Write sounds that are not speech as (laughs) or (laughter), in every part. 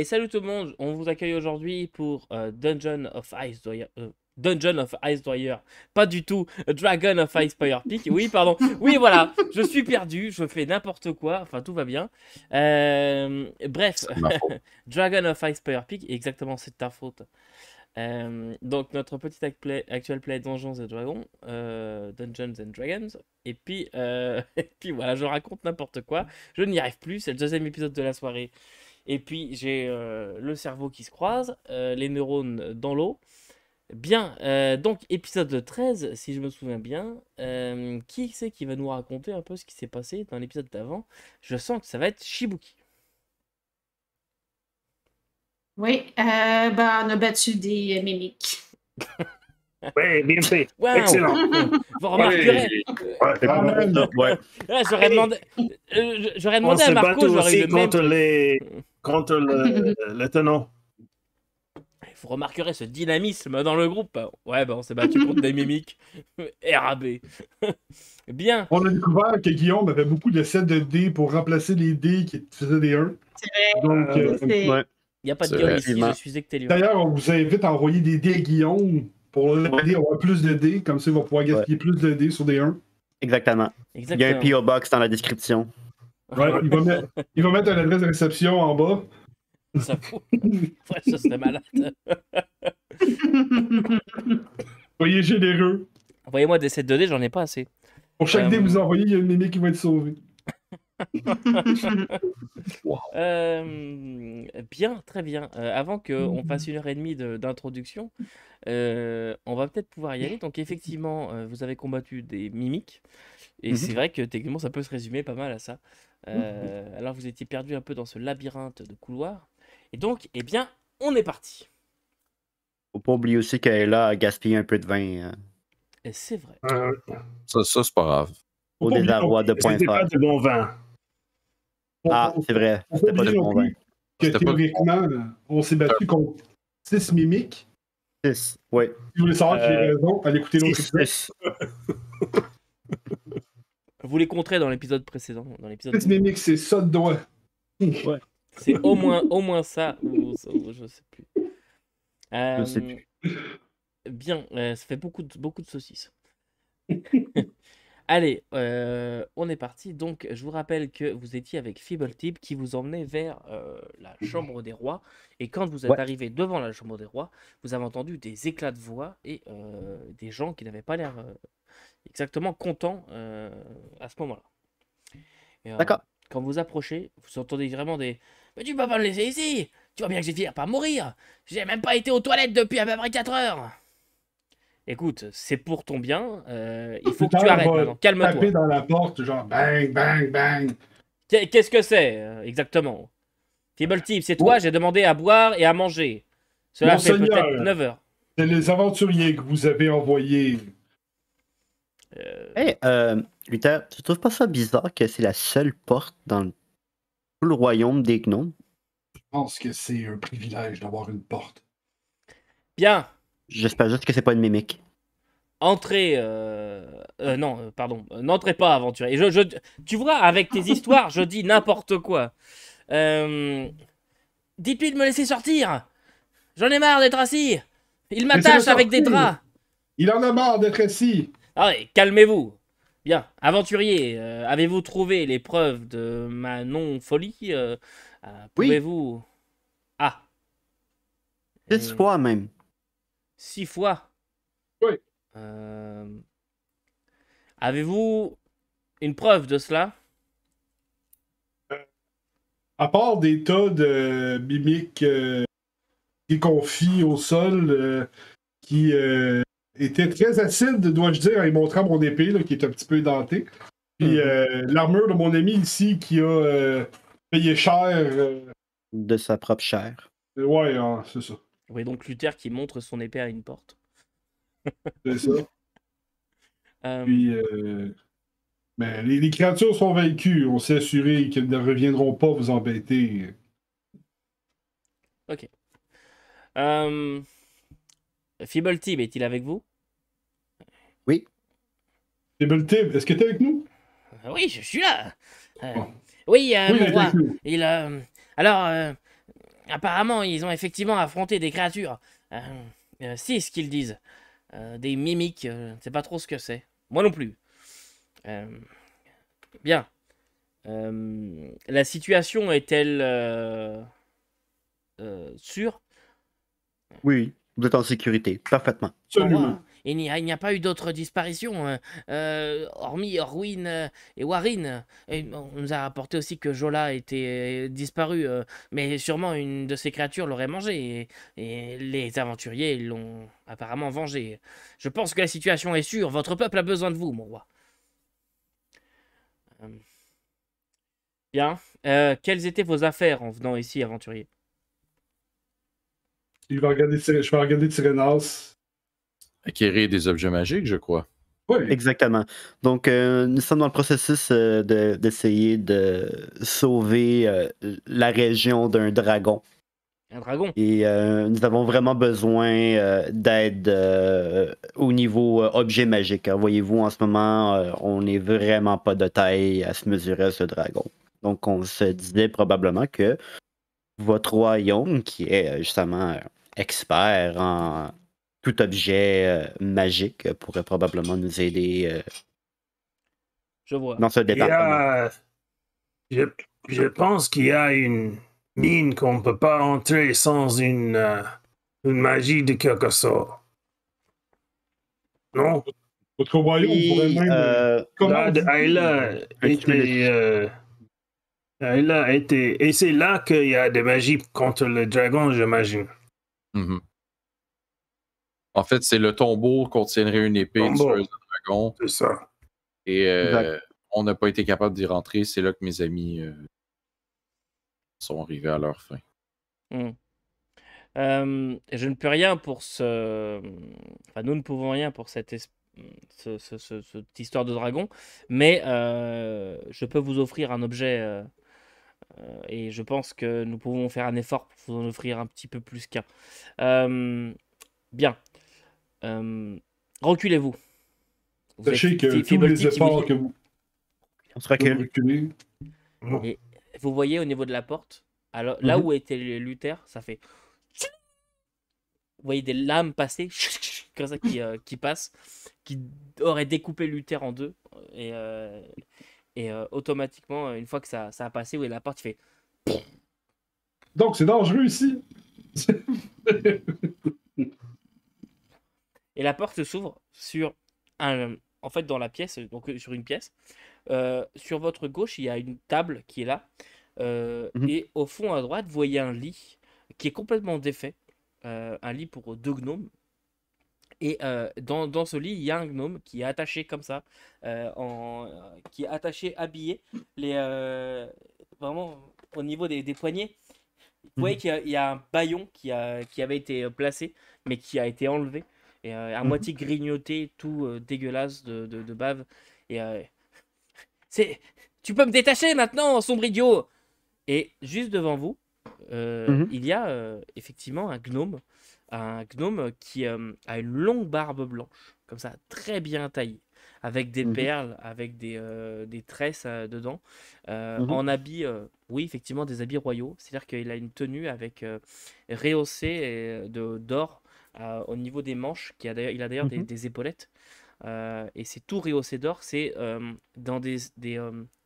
Et salut tout le monde, on vous accueille aujourd'hui pour euh, Dungeon of Ice Dwyer, euh, Dungeon of Ice Dwyer. pas du tout euh, Dragon of Ice Power Peak. Oui, pardon. Oui, voilà, je suis perdu, je fais n'importe quoi, enfin tout va bien. bref, (laughs) Dragon of Ice Power Peak, exactement, c'est ta faute. donc notre petit actuel play, Dungeons and Dragons, Dungeons and Dragons, et puis, (laughs) et puis voilà, je raconte n'importe quoi, je n'y arrive plus, c'est le deuxième épisode de la soirée. Et puis j'ai euh, le cerveau qui se croise, euh, les neurones dans l'eau. Bien, euh, donc épisode 13, si je me souviens bien, qui c'est qui va nous raconter un peu ce qui s'est passé dans l'épisode d'avant Je sens que ça va être Shibuki. Oui, bah, on a battu des mimiques. Oui, bien fait. Excellent. Vous remarquerez. Ouais, Ouais. Ah, ah, j'aurais demandé, à Marco. J'aurais les contre le, (laughs) le tenant. Vous remarquerez ce dynamisme dans le groupe. Ouais, ben on s'est battu contre des (laughs) mimiques. RAB. (laughs) Bien. On a découvert que Guillaume avait beaucoup de sets de dés pour remplacer les dés qui faisaient des 1. C'est Donc, euh, ouais. Il n'y a pas de Guillaume ici, je suis Ectelion. D'ailleurs, on vous invite à envoyer des dés à Guillaume pour l'aider à avoir plus de dés, comme ça, il va pouvoir gaspiller plus de dés sur des 1. Exactement. Exactement. Il y a un P.O. Box dans la description. Ouais, il va, mettre, il va mettre une adresse de réception en bas. Ça c'est malade. (laughs) Soyez généreux. Envoyez-moi des sets données, j'en ai pas assez. Pour chaque dé euh, vous envoyez, il y a une mémé qui va être sauvée. (laughs) Euh, bien, très bien. Euh, avant qu'on mm-hmm. fasse une heure et demie d'introduction, on va peut-être pouvoir y aller. Donc effectivement, vous avez combattu des mimiques. Et mm-hmm. c'est vrai que techniquement, ça peut se résumer pas mal à ça. Euh, alors vous étiez perdu un peu dans ce labyrinthe de couloirs. Et donc, eh bien, on est parti. Faut pas oublier aussi qu'elle a gaspillé un peu de vin. Hein. c'est vrai. Ah, ça, ça c'est pas grave. Au est désarroi de point point ah, c'était pas de bon vin. Ah, c'est vrai. C'était pas de bon vin. on s'est battu contre 6 mimiques. 6, Oui. Si vous voulez savoir qui a j'ai euh, raison, allez écouter l'autre 6, (laughs) vous les dans l'épisode précédent. Dans l'épisode. c'est (laughs) C'est au moins, au moins ça, je sais plus. sais plus. Euh, bien, euh, ça fait beaucoup de, beaucoup de saucisses. (laughs) Allez, euh, on est parti. Donc, je vous rappelle que vous étiez avec Fibletip qui vous emmenait vers la Chambre des Rois. Et quand vous êtes arrivé devant la Chambre des Rois, vous avez entendu des éclats de voix et des gens qui n'avaient pas l'air exactement content euh, à ce moment-là. Euh, D'accord. Quand vous approchez, vous entendez vraiment des Mais tu peux pas me laisser ici Tu vois bien que j'ai fini par mourir J'ai même pas été aux toilettes depuis à peu près 4 heures Écoute, c'est pour ton bien, euh, il faut que tu arrêtes calme-toi. Taper dans la porte, genre bang, bang, bang. Qu'est-ce que c'est exactement Table c'est toi, j'ai demandé à boire et à manger. Cela fait 9 heures. C'est les aventuriers que vous avez envoyés eh, euh, Luther, tu trouves pas ça bizarre que c'est la seule porte dans tout le royaume des gnomes? Je pense que c'est un privilège d'avoir une porte. Bien. J'espère juste que c'est pas une mimique. Entrez. Euh... euh non, euh, pardon. Euh, n'entrez pas, aventurier. Je, je... Tu vois, avec tes (laughs) histoires, je dis n'importe quoi. Dites-lui de me laisser sortir. J'en ai marre d'être assis. Il m'attache avec des draps. Il en a marre d'être assis. Allez, ah calmez-vous. Bien, aventurier, euh, avez-vous trouvé les preuves de ma non-folie euh, euh, Pouvez-vous... Oui. Ah. Six fois même. Six fois Oui. Avez-vous une preuve de cela à part des tas de mimiques qui confient au sol, qui, était très acide, dois-je dire, en montrant mon épée, qui est un petit peu dentée. Puis mhm. euh, l'armure de mon ami ici, qui a euh, payé cher. Euh, de sa propre chair. Ouais, ah, c'est ça. Oui, donc Luther qui montre son épée à une porte. (laughs) c'est ça. (laughs) Puis. Mais ben, les, créatures sont vaincues. On s'est assuré qu'elles ne reviendront pas vous embêter. Ok. Euh... Team est-il avec vous Table est-ce que t'es avec nous euh, Oui, je suis là. Euh, oui, mon euh, roi. Il, alors, apparemment, ils ont effectivement affronté des créatures. si ce qu'ils disent. des mimiques, je ne sais pas trop ce que c'est. Moi non plus. bien. la situation est-elle sûre Oui, vous êtes en sécurité, parfaitement. Absolument il n'y a, pas eu d'autres disparitions, hein. euh, hormis Orwin euh, et Warren. on nous a rapporté aussi que Jola était euh, disparu mais sûrement une de ces créatures l'aurait mangé et, les aventuriers l'ont apparemment vengé Je pense que la situation est sûre, votre peuple a besoin de vous, mon roi. Bien. quelles étaient vos affaires en venant ici, aventurier regarder, Je vais regarder acquérir des objets magiques, je crois. Oui. Exactement. Donc, euh, nous sommes dans le processus euh, d'essayer de, sauver euh, la région d'un dragon. Un dragon. Et nous avons vraiment besoin d'aide au niveau objet magique. Hein. Voyez-vous, en ce moment, on n'est vraiment pas de taille à se mesurer à ce dragon. Donc, on se disait probablement que votre royaume, qui est justement expert en tout objet euh, magique pourrait probablement nous aider. Euh, je vois. Dans ce département. Je, pense qu'il y a une mine qu'on ne peut pas entrer sans euh, une, magie de quelque sorte. Non? Votre Et, même. Euh, là, Ayla était. Euh, était. Et c'est là qu'il y a des magies contre le dragon, j'imagine. Mm -hmm. En fait, c'est le tombeau contiendrait une épée sur le dragon. C'est ça. Et euh, on n'a pas été capable d'y rentrer. C'est là que mes amis euh, sont arrivés à leur fin. Hmm. Euh, je ne peux rien pour ce. Enfin, nous ne pouvons rien pour cette, cette histoire de dragon, mais je peux vous offrir un objet. et je pense que nous pouvons faire un effort pour vous en offrir un petit peu plus qu'un. Bien. Euh, reculez-vous. Sachez que tous les efforts que vous. On Et vous voyez au niveau de la porte, alors, là mhm. où était Luther, ça fait. Vous voyez des lames passer, (laughs) comme ça qui, euh, qui passent, qui auraient découpé Luther en deux. Et, euh, et automatiquement, une fois que ça, ça a passé, voyez la porte fait. Donc c'est dangereux ici! (laughs) Et la porte s'ouvre sur un, en fait dans la pièce, donc euh, sur une pièce. Euh, sur votre gauche, il y a une table qui est là. Euh, mhm. Et au fond à droite, vous voyez un lit qui est complètement défait. un lit pour deux gnomes. Et dans, ce lit, il y a un gnome qui est attaché comme ça, qui est attaché, habillé, vraiment au niveau des, poignets. Vous voyez mhm. qu'il y, a un baillon qui, a, qui avait été placé, mais qui a été enlevé et euh, à mmh moitié grignoté, tout euh, dégueulasse de, bave. Et euh, (laughs) c'est, tu peux me détacher maintenant, sombre idiot. Et juste devant vous, mmh il y a effectivement un gnome, un gnome qui a une longue barbe blanche, comme ça, très bien taillée avec des mmh perles, avec des, des tresses dedans, en habits, oui, effectivement, des habits royaux. C'est-à-dire qu'il a une tenue avec rehaussée d'or euh, au niveau des manches, qui a il a d'ailleurs des, mhm. épaulettes. Euh, et c'est tout rehaussé d'or, c'est euh, dans des, des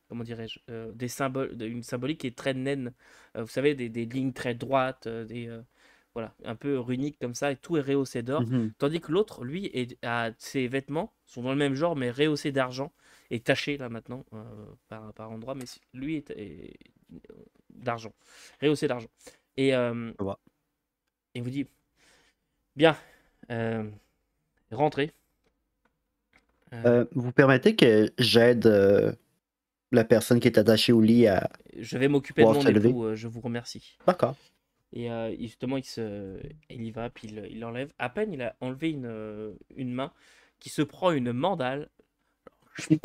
comment dirais-je, des symboles, une symbolique qui est très naine. vous savez, des, des, lignes très droites, des voilà, un peu runique comme ça, et tout est rehaussé d'or. Mhm. Tandis que l'autre, lui, a, ses vêtements sont dans le même genre, mais rehaussés d'argent, et tachés là maintenant, par, par endroit, mais lui est, d'argent, rehaussé d'argent. Et, euh, et vous dit, Bien. Euh, rentrez. Euh, euh, vous permettez que j'aide la personne qui est attachée au lit à. Je vais m'occuper de mon époux, je vous remercie. D'accord. Et justement, il, se, il y va, puis il, l'enlève. enlève. À peine, il a enlevé une, une main qui se prend une mandale. (laughs) il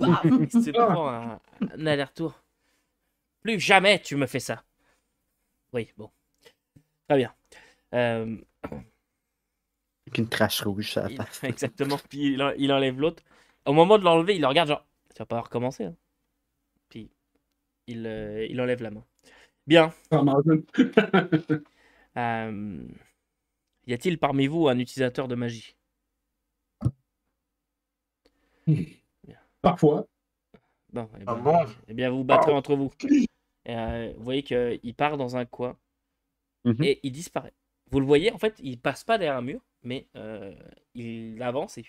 se prend un, un aller-retour. Plus jamais tu me fais ça. Oui, bon. Très bien qu'une une rouge ça (laughs) Exactement. Puis il, enlève l'autre. Au moment de l'enlever, il le regarde genre, tu vas pas recommencer. Hein. Puis il, euh, il enlève la main. Bien. (laughs) Euh, y a-t-il parmi vous un utilisateur de magie hmm. Parfois. Bon, eh, ah ben, eh bien, vous vous battrez ah. entre vous. Euh, vous voyez qu'il part dans un coin mhm. et il disparaît. Vous le voyez, en fait, il passe pas derrière un mur mais euh, il avance et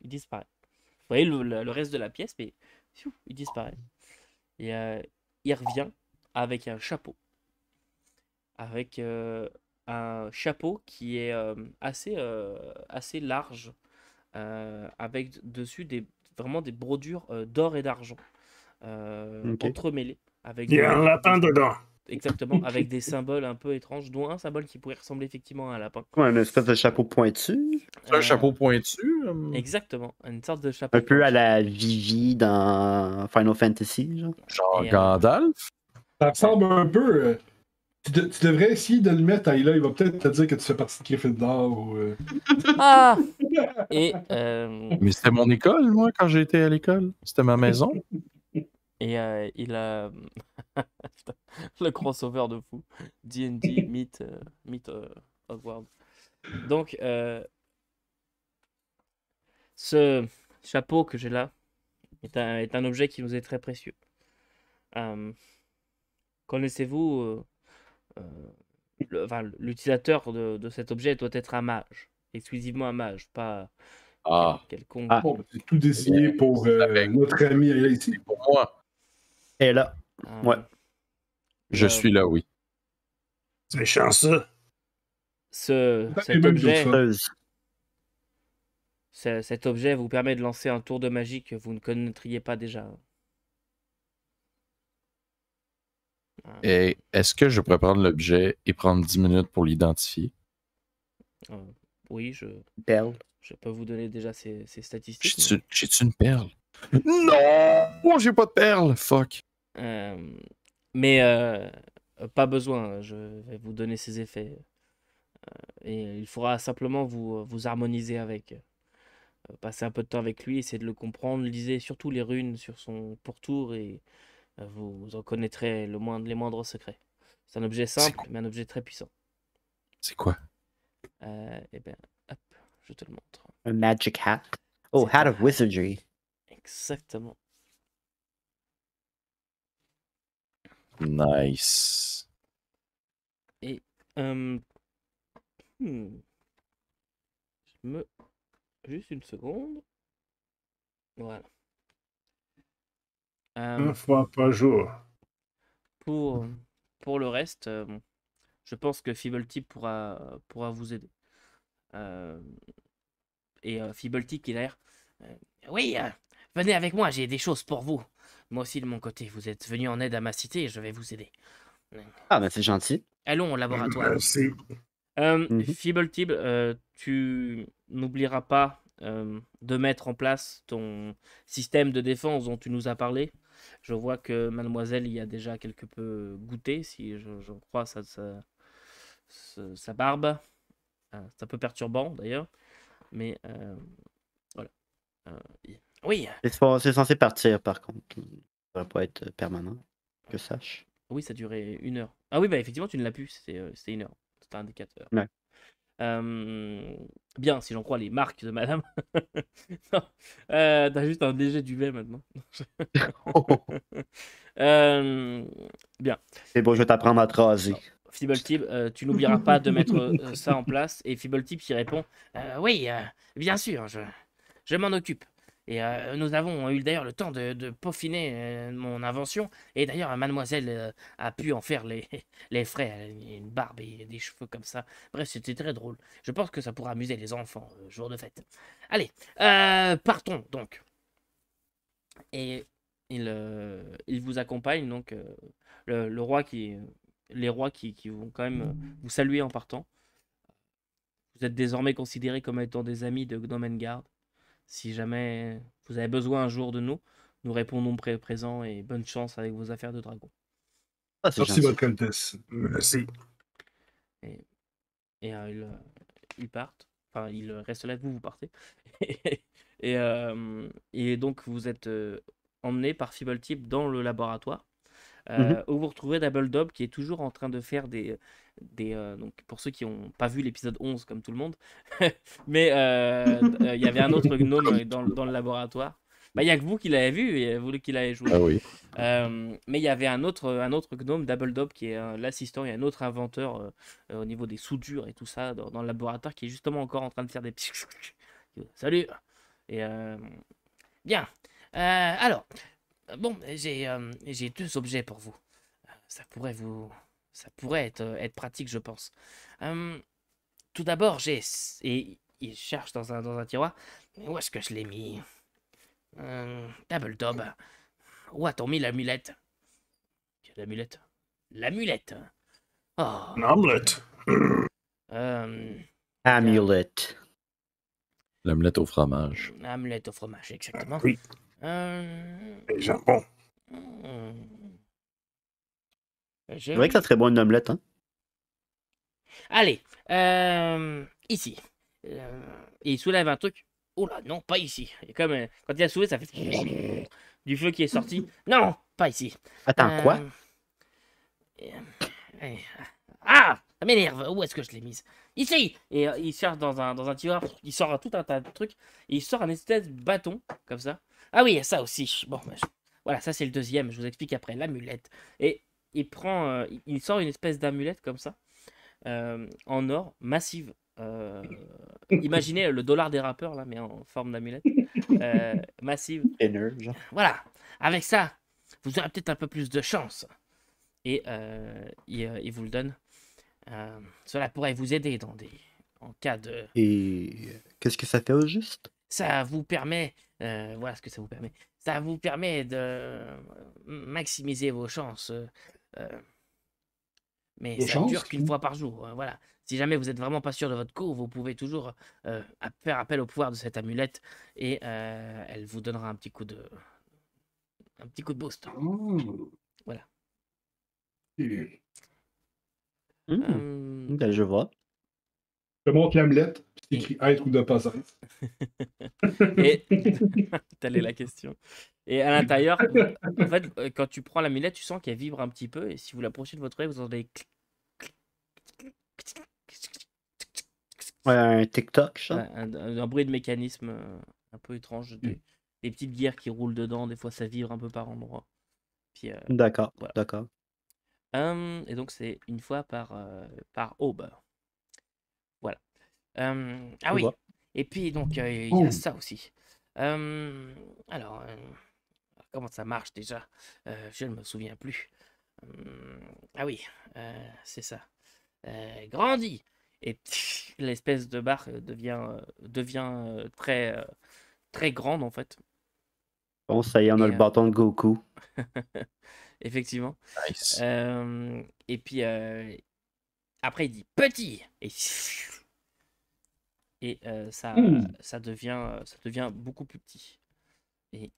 il disparaît. Vous voyez le, reste de la pièce, mais il disparaît. Et euh, il revient avec un chapeau. Avec euh, un chapeau qui est assez, assez large, avec dessus des, vraiment des brodures d'or et d'argent entremêlées. il y a un lapin dedans exactement, (laughs) avec des symboles un peu étranges, dont un symbole qui pourrait ressembler effectivement à la lapin. Ouais, une espèce de chapeau pointu. Un euh, chapeau pointu. Hum. Exactement, une sorte de chapeau. Un peu à la Vivi dans Final Fantasy, genre. Genre euh, Gandalf. Ça ressemble un peu. Euh, tu, devrais essayer de le mettre, il va peut-être te dire que tu fais partie de Gryffindor ou... (laughs) Ah! Et, Mais c'était mon école, moi, quand j'étais à l'école. C'était ma maison. Et il a... (laughs) (laughs) le crossover de fou. D&D Meet, euh, meet euh, Hogwarts. Donc, euh, ce chapeau que j'ai là est un, objet qui nous est très précieux. Euh, connaissez-vous l'utilisateur de, de, cet objet doit être un mage, exclusivement un mage, pas ah. quelconque. Ah, bon, tout dessiné pour notre ami ici, pour moi. Et là, ouais. Je euh, suis là, oui. C'est méchant, ça. Ce, cet, objet, hein. cet objet vous permet de lancer un tour de magie que vous ne connaîtriez pas déjà. Et est-ce que je pourrais prendre l'objet et prendre 10 minutes pour l'identifier? Euh, oui, je. Je peux vous donner déjà ces, statistiques. jai une perle? non! j'ai pas de perle! Fuck! Euh, mais euh, euh, pas besoin, je vais vous donner ses effets. Euh, et il faudra simplement vous, harmoniser avec. Passer un peu de temps avec lui, essayer de le comprendre. Lisez surtout les runes sur son pourtour et vous en connaîtrez le moindre, les moindres secrets. C'est un objet simple, mais un objet très puissant. C'est quoi Eh bien, hop, je te le montre. Un magic hat. Oh, hat of wizardry. Exactement. Nice. Et euh, hmm. juste une seconde. Voilà. Euh, une fois par jour. Pour pour le reste, euh, je pense que Fibolti pourra pourra vous aider. Et Fibolti qui est l'air. oui, venez avec moi, j'ai des choses pour vous. Moi aussi, de mon côté, vous êtes venu en aide à ma cité et je vais vous aider. Ah, bah c'est gentil. Allons au laboratoire. Euh, euh, Merci. Mhm. Euh, tu n'oublieras pas euh, de mettre en place ton système de défense dont tu nous as parlé. Je vois que mademoiselle y a déjà quelque peu goûté, si je, crois sa, ça, barbe. Ah, c'est un peu perturbant d'ailleurs. Mais voilà. Oui. C'est censé partir, par contre. Ça ne devrait pas être permanent, que sache. Oui, ça durait une heure. Ah oui, bah effectivement, tu ne l'as plus, euh, c'était une heure. C'était un indicateur. bien, si j'en crois les marques de madame. (laughs) Euh, t'as juste un léger duvet maintenant. (laughs) bien. C'est bon, je t'apprends t'apprendre à te raser. Euh, tu n'oublieras pas de mettre (laughs) ça en place. Et Fibletip qui répond Oui, bien sûr, je m'en occupe. Et euh, nous avons eu d'ailleurs le temps de, peaufiner euh, mon invention. Et d'ailleurs, mademoiselle euh, a pu en faire les, (laughs) les frais. une barbe et des cheveux comme ça. Bref, c'était très drôle. Je pense que ça pourra amuser les enfants, jour de fête. Allez, partons donc. Et il, vous accompagne, donc le, roi qui... Les rois qui, qui vont quand même vous saluer en partant. Vous êtes désormais considérés comme étant des amis de Gnomengard si jamais vous avez besoin un jour de nous, nous répondons présents présent et bonne chance avec vos affaires de dragon. Ah, merci, votre Merci. Et, euh, euh, ils, partent. Enfin, ils restent là, vous, vous partez. (laughs) Euh, et, donc, vous êtes emmené par Type dans le laboratoire Mmh euh, où vous retrouvez Double qui est toujours en train de faire des. Euh, des euh, donc pour ceux qui n'ont pas vu l'épisode 11, comme tout le monde, (laughs) mais il y avait un autre gnome dans, le laboratoire. Bah, il n'y a que vous qui l'avez vu et vous qui l'avez joué. Ah mais il y avait un autre, un autre gnome, Double qui est l'assistant et un autre inventeur au niveau des soudures et tout ça dans, le laboratoire qui est justement encore en train de faire des. (laughs) Salut Et bien. alors, Bon, euh, j'ai deux objets pour vous. Euh, ça pourrait vous... Ça pourrait être, euh, être pratique, je pense. Hum, tout d'abord, j'ai... Et il cherche dans un, dans un tiroir. où est-ce que je l'ai mis euh, hum, Double Dob. Où a-t-on mis l'amulette L'amulette L'amulette Oh. L'amulette hum. Amulette. L'amulette au fromage. L'amulette au fromage, exactement. Oui. Euh... Et oh. jambon. Euh, c'est vrai que ça serait bon une omelette, hein? Allez, euh, ici. Euh, il soulève un truc. Oh là, non, pas ici. Et comme euh, quand il a soulevé, ça fait du feu qui est sorti. Non, pas ici. Attends, quoi? Eh, ah! Ça m'énerve. Où est-ce que je l'ai mise Ici Et il cherche dans un, dans un tiroir. Il sort tout un tas de trucs. Et il sort un espèce de bâton, comme ça. Ah oui, ça aussi. Bon, voilà, ça c'est le deuxième, je vous explique après, l'amulette. Et il prend, euh, il sort une espèce d'amulette comme ça, euh, en or, massive. Euh, (laughs) imaginez le dollar des rappeurs, là, mais en forme d'amulette. massive. genre. Voilà, avec ça, vous aurez peut-être un peu plus de chance. Et il, il, vous le donne. cela pourrait vous aider dans des... en cas de... Et qu'est-ce que ça fait au juste ça vous permet, euh, voilà ce que ça vous permet, ça vous permet de maximiser vos chances. Euh, euh, mais ça ne dure qu'une fois par jour. Hein, voilà. Si jamais vous n'êtes vraiment pas sûr de votre coup, vous pouvez toujours faire appel au pouvoir de cette amulette et elle vous donnera un petit coup de, un petit coup de boost. Mmh. Voilà. Mmh. Mmh, ben, je vois. Je montre l'Hamlet, c'est écrit être ou ne pas être. Et (laughs) telle est la question. Et à l'intérieur, en fait, euh, quand tu prends l'amulette, tu sens qu'elle vibre un petit peu. Et si vous l'approchez de votre oreille, vous entendez. Ouais, un TikTok, ça. Un, bruit de mécanisme euh, un peu étrange. Mm. Des, petites guerres qui roulent dedans. Des fois, ça vibre un peu par endroit. Euh, d'accord, d'accord. Hum, et donc, c'est une fois par, par aube ah oui. Et puis, donc, il y a ça aussi. alors, euh, comment ça marche déjà euh, Je ne me souviens plus. ah oui, euh, c'est ça. grandit. Et l'espèce de barre devient, devient très, très grande, en fait. Bon, ça y est, on a le bâton de Goku. (laughs) Effectivement. et puis, après, il dit petit. Et et ça, mmh. ça, devient, ça devient beaucoup plus petit. Et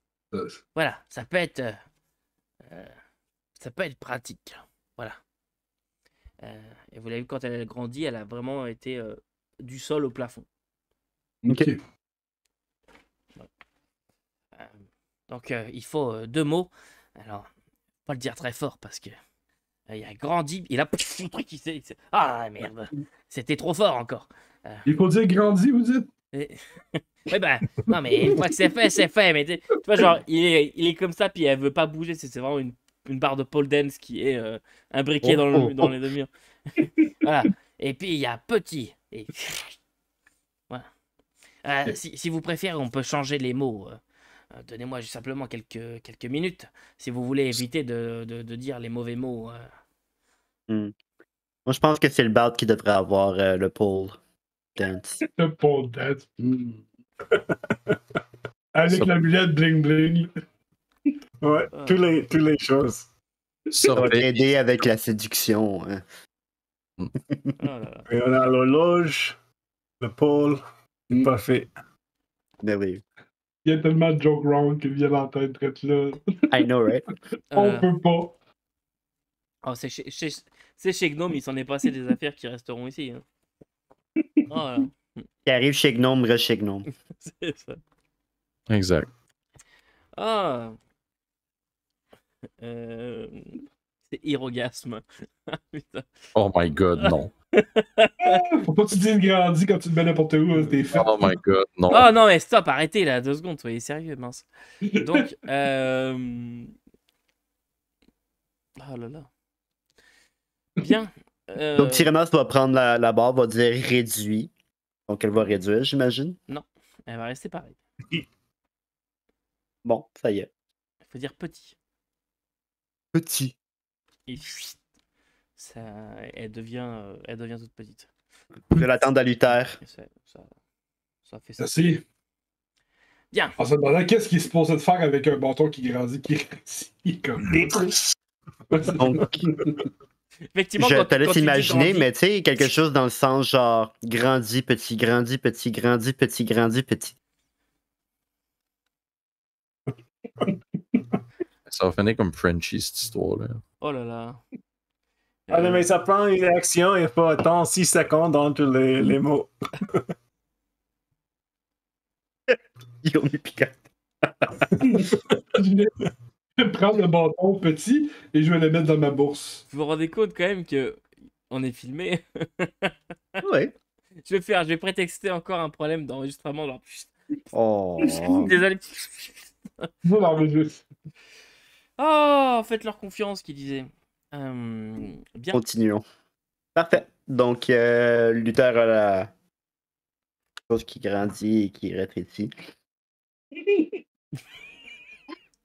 voilà, ça peut être, euh, ça peut être pratique. Voilà. et vous l'avez vu, quand elle a grandi, elle a vraiment été du sol au plafond. Ok. donc il faut deux mots. Alors, pas le dire très fort parce que euh, il a grandi, il a pfff le truc, il sait. Ah merde, c'était trop fort encore. Euh. Il faut dire grandi, vous dites (laughs) Oui, ben, non, mais une fois que c'est fait, c'est fait. Mais tu vois, genre, il est, il est, comme ça, puis elle veut pas bouger. C'est vraiment une, une, barre de pole dance qui est euh, imbriquée dans, le, dans les demi (laughs) voilà. Et puis, il y a petit. (laughs) Voilà. si, si, vous préférez, on peut changer les mots. Donnez-moi simplement quelques, quelques minutes si vous voulez éviter de, de dire les mauvais mots. Hmm. Moi, je pense que c'est le bard qui devrait avoir euh, le pole dance. (laughs) le pole dance. Hmm. Avec la l'amulette bling bling. Ouais, ah. tous les, toutes les choses. Ça va avec la séduction. Hein. Ah Et on a l'horloge, le pole, mm. parfait. Mais ben Il y a tellement de jokes wrong qui viennent en tête là. I know, right? (laughs) on euh. peut pas. Oh, c'est, c'est chez Gnome, il s'en est passé des affaires qui resteront ici. Hein. (laughs) Ah, euh. Qui arrive chez Gnome, reste chez Gnome. (laughs) c'est ça. Exact. Ah. Euh, c'est Hirogasme. (laughs) oh my god, non. Faut pas que tu dises quand tu te mets n'importe où, hein, t'es fait. Oh my god, non. Oh non, mais stop, arrêtez là, deux secondes, soyez sérieux, mince. Donc, euh. Oh là là. Bien. Euh, Donc Tyrannos va prendre la, barre, va dire réduit. Donc elle va réduire, j'imagine. Non, elle va rester pareille. (laughs) bon, ça y est. Il faut dire petit. Petit. Et ça, elle devient, euh, elle devient toute petite. Je l'attends à Luther. Ça, fait ça. Merci. Bien. En se demandant qu'est-ce qu'il se supposé de faire avec un bâton qui grandit, qui grandit comme. (laughs) Donc, je te laisse imaginer, mais tu sais, quelque chose dans le sens genre grandi, petit, grandi, petit, grandi, petit, grandi, petit. (laughs) ça va finir comme frenchy cette histoire-là. Oh là là. Ah non mais ça prend une action et faut attendre 6 secondes entre les, les mots. (laughs) est (laughs) (laughs) prendre le bâton petit et je vais le mettre dans ma bourse. Vous vous rendez compte quand même que on est filmé (laughs) Ouais. Je vais faire, je vais prétexter encore un problème d'enregistrement. Genre... Oh. (laughs) Désolé. non, Oh, faites leur confiance, qui disait. Euh, bien. Continuons. Parfait. Donc, euh, Luther a la chose qui grandit et qui rétrécit.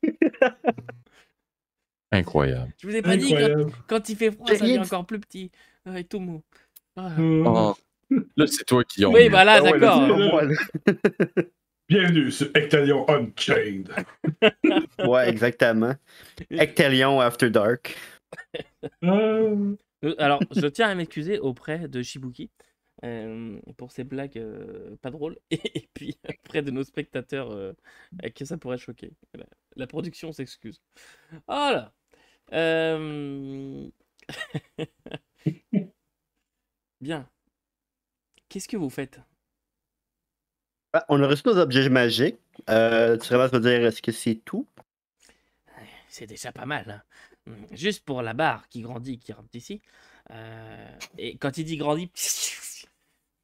(laughs) Incroyable. Je vous ai pas dit, quand, quand, il fait froid, ça devient encore plus petit. Euh, et tout ah. euh, oh. (laughs) Là, c'est toi qui en. Oui, bah là, ah d'accord. (laughs) Bienvenue sur Ectalion Unchained. ouais, exactement. Ectalion After Dark. Euh. Alors, je tiens à m'excuser auprès de Shibuki. Euh, pour ces blagues euh, pas drôles (laughs) et, puis près de nos spectateurs euh, que ça pourrait choquer. La, production s'excuse. Oh là (laughs) Bien. Qu'est-ce que vous faites bah, On a reçu nos objets magiques. tu vas me dire, est-ce que c'est tout C'est déjà pas mal. Hein. Juste pour la barre qui grandit, qui rentre ici. et quand il dit grandit, (laughs)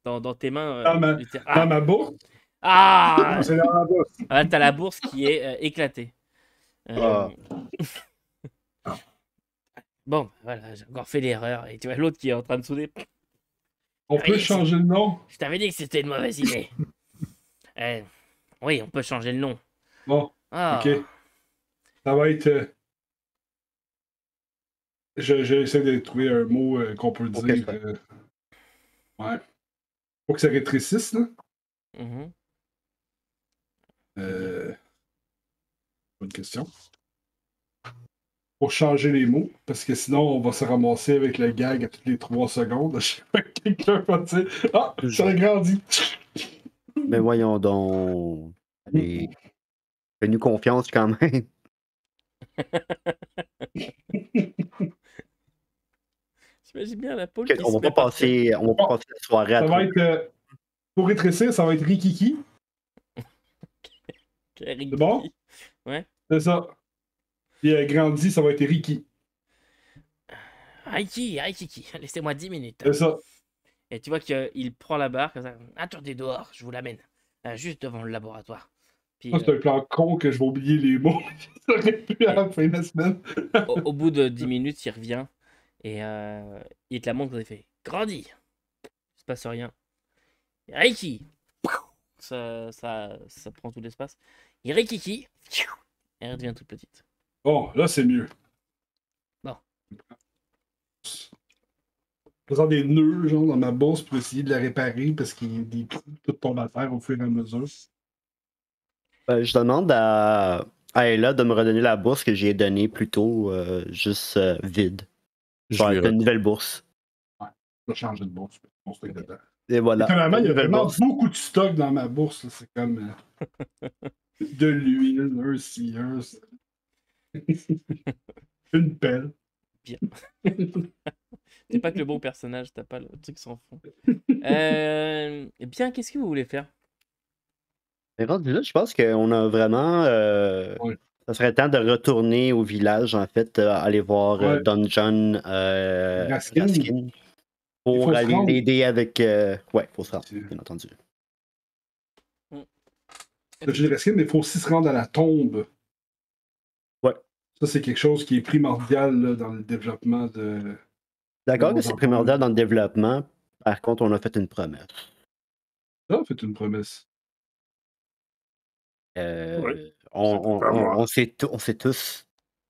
dans, tes mains. Euh, dans ma, ah, ma, bourse Ah C'est dans bourse. t'as la bourse qui est euh, éclatée. Euh, ah. (laughs) Bon, voilà, j'ai encore fait l'erreur. Et tu vois l'autre qui est en train de souder. On peut changer le nom Je t'avais dit que c'était une mauvaise idée. (laughs) oui, on peut changer le nom. Bon. Ah. Ok. Ça va être. je J'essaie de trouver un mot qu'on peut dire. Ouais que ça rétrécisse, là. Mm-hmm. Euh, bonne question. Pour changer les mots, parce que sinon, on va se ramasser avec le gag à toutes les trois secondes. (laughs) Quelqu'un va dire Ah, ça a grandi. Mais voyons donc. Allez, fais-nous confiance quand même. (laughs) bien la on, va pas passer, on va pas passer la soirée à ça va être, euh, Pour rétrécir, ça va être (laughs) Rikiki. C'est bon? Ouais. C'est ça. Puis euh, grandi, ça va être Riki. Aiki Rikiki, (laughs) laissez-moi 10 minutes. Hein. C'est ça. Et tu vois qu'il prend la barre comme ça. Attendez ah, dehors, je vous l'amène. juste devant le laboratoire. Ah, c'est euh, un plan con que je vais oublier les mots. (laughs) J'aurais pu à la fin de la semaine. au, au, bout de 10 minutes, il revient. Et euh, il te la montre, vous avez fait Grandi !» Il se passe rien. Reiki ça, ça, prend tout l'espace. Et Elle devient toute petite. Bon, là c'est mieux. Bon. Faisant des nœuds genre, dans ma bourse pour essayer de la réparer parce qu'il y a des trous, tout tombe à terre au fur et à mesure. Ben, je demande à, Ella de me redonner la bourse que j'ai donnée plutôt euh, juste euh, vide. J'ai une nouvelle bourse. Ouais, je vais changer de bourse. Okay. Et voilà. Étonnamment, il y a vraiment beaucoup de stock dans ma bourse. C'est comme euh, de l'huile, un un (laughs) une pelle. Bien. C'est pas que le bon personnage, t'as pas le truc sans fond. Euh, bien, qu'est-ce que vous voulez faire? Eh ben, je pense qu'on a vraiment euh, ça serait temps de retourner au village, en fait, euh, aller voir Dungeon euh, Don John euh, pour aller l'aider avec. Ouais, il faut se rendre, bien entendu. Don John mais il faut aussi se rendre à la tombe. Ouais. Ça, c'est quelque chose qui est primordial dans le développement de. D'accord que c'est primordial dans le développement. Par contre, on a fait une promesse. On a fait une promesse. Euh... Ouais. On, on, tous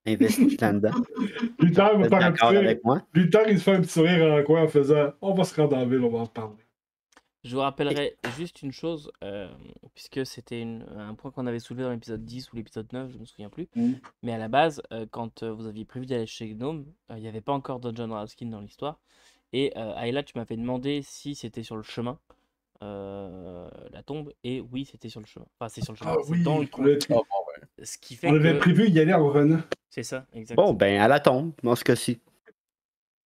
investis (laughs) là-dedans. il se fait un petit sourire en coin en faisant On va se rendre en ville, on va en parler. Je vous rappellerai juste une chose, euh, puisque c'était un point qu'on avait soulevé dans l'épisode 10 ou l'épisode 9, je ne me souviens plus. Mm. Mais à la base, euh, quand euh, vous aviez prévu d'aller chez Gnome, il n'y avait pas encore de John Raskin dans l'histoire. Et Ayla, tu m'avais demandé si c'était sur le chemin. Euh, la tombe, et oui, c'était sur le chemin. Enfin, c'est sur le chemin. Ah, le Ce qui fait On avait prévu y aller en run. C'est ça, exactement. Bon, ben, à la tombe, dans ce cas-ci.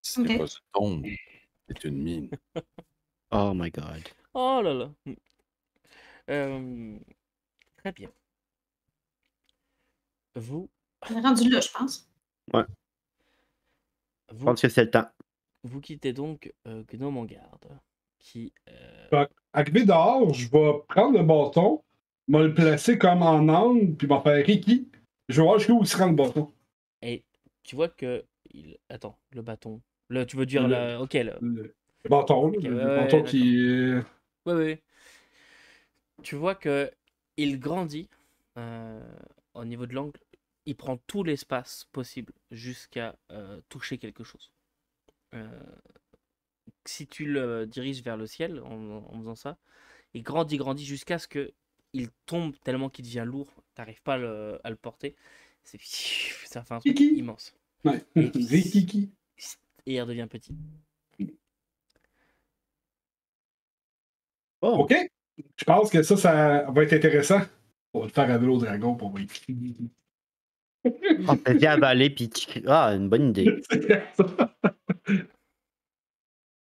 C'est pas une tombe, c'est une mine. (laughs) oh my god. Oh là là. Hmm. Euh, très bien. Vous. On est rendu là, je pense. Ouais. Vous... Je pense que c'est le temps. Vous quittez donc euh, Gnome en garde qui. Euh... dehors, je vais prendre le bâton, me le placer comme en angle, puis m'en faire Ricky. Je vais voir jusqu'où il se rend le bâton. Et tu vois que. Il... Attends, le bâton. Là, tu veux dire le. Ok, le... bâton. le bâton qui. Tu vois que il grandit euh, au niveau de l'angle. Il prend tout l'espace possible jusqu'à euh, toucher quelque chose. Euh, si tu le diriges vers le ciel en, faisant ça, il grandit, grandit jusqu'à ce que il tombe tellement qu'il devient lourd, t'arrives pas à le porter. C'est (laughs) ça fait un truc immense. (laughs) (laughs) Et, il redevient petit. Oh. Ok, je pense que ça, ça va être intéressant. On va le faire à vélo dragon pour voir. On peut avaler ah une bonne idée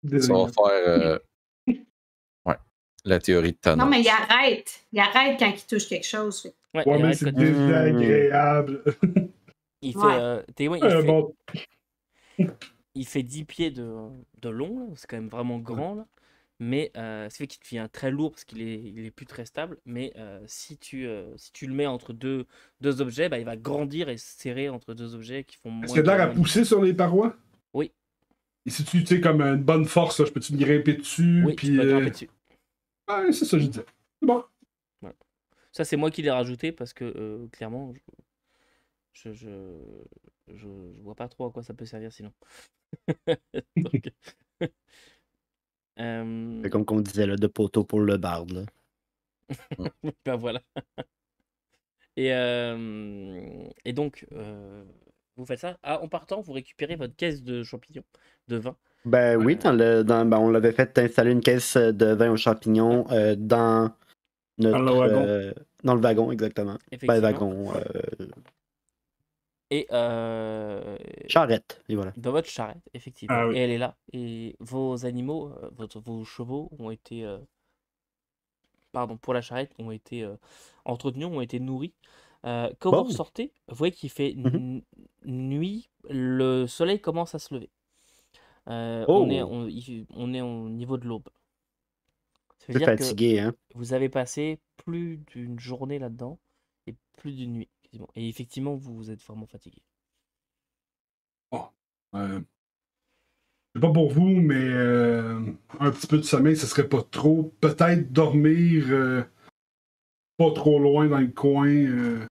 va faire. Euh, ouais. La théorie de Thanos. Non, mais il arrête. Il arrête quand il touche quelque chose. c'est désagréable. Hmm. il fait. Euh, il, fait... 10 pieds de, de long, c'est quand même vraiment grand. Là. Mais c'est euh, fait qu'il devient très lourd parce qu'il est, il est plus très stable. Mais euh, si, tu, si tu le mets entre deux, deux objets, bah, il va grandir et se serrer entre deux objets qui font moins. Est-ce qu'il a l'air à pousser sur les parois et si tu, sais, comme une bonne force, je peux-tu me grimper dessus? Oui, puis, peux euh, dessus. c'est ça que je disais. C'est bon. Ça, c'est moi qui l'ai rajouté parce que, euh, clairement, je... Je, vois pas trop à quoi ça peut servir sinon. (laughs) (laughs) Euh, comme qu'on disait, là, de poteau pour le barde. Là. (laughs) ben voilà. Et, et, donc, vous faites ça. Ah, en partant, vous récupérez votre caisse de champignons, de vin. Ben oui, dans ben, on l'avait fait installer une caisse euh, de vin aux champignons euh, dans notre, dans, le wagon. Euh, dans le wagon, exactement. Ben, et charrette, et voilà. Dans votre charrette, effectivement. Ah et elle est là. Et vos animaux, votre, vos chevaux ont été, pardon, pour la charrette, ont été entretenus, ont été nourris. Euh, quand vous sortez, vous voyez qu'il fait mhm. nuit, le soleil commence à se lever. Euh, on, est, oh. on, est, au niveau de l'aube. fatigué, hein. Vous avez passé plus d'une journée là-dedans et plus d'une nuit, Et effectivement, vous, êtes vraiment fatigué. Oh. Euh, pas pour vous, mais euh, un petit peu de sommeil, ce serait pas trop. Peut-être dormir pas trop loin dans le coin. Euh,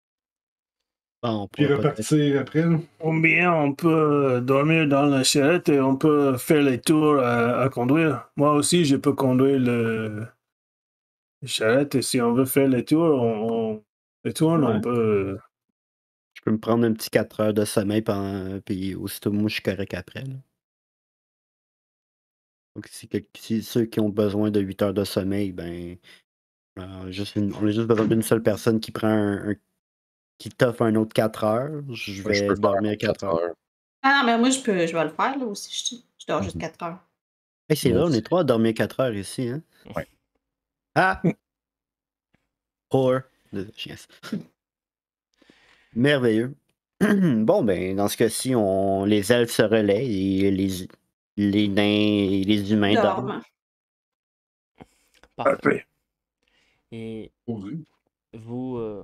on puis repartir après. on peut dormir dans la charrette et on peut faire les tours à, conduire. Moi aussi, je peux conduire le la charrette et si on veut faire les tours, on, on... les tours, on peut. Euh, je peux me prendre un petit 4 heures de sommeil pendant... puis aussitôt, moi, je suis correct après. Donc, si, ceux qui ont besoin de 8 heures de sommeil, ben, euh, on a juste besoin d'une seule personne qui prend un, qui t'offre un autre 4 heures. Je vais dormir 4 heures. Ah non, mais moi je peux je vais le faire là aussi. Je, dors juste 4 mhm. heures. c'est là on est trois à dormir 4 heures ici, hein? Ouais. Ah! Pour Merveilleux. (clears throat) bon, ben, dans ce cas-ci, on... les elfes se relaient et les, les nains et les humains dorment. dorment. Parfait. Et vous euh,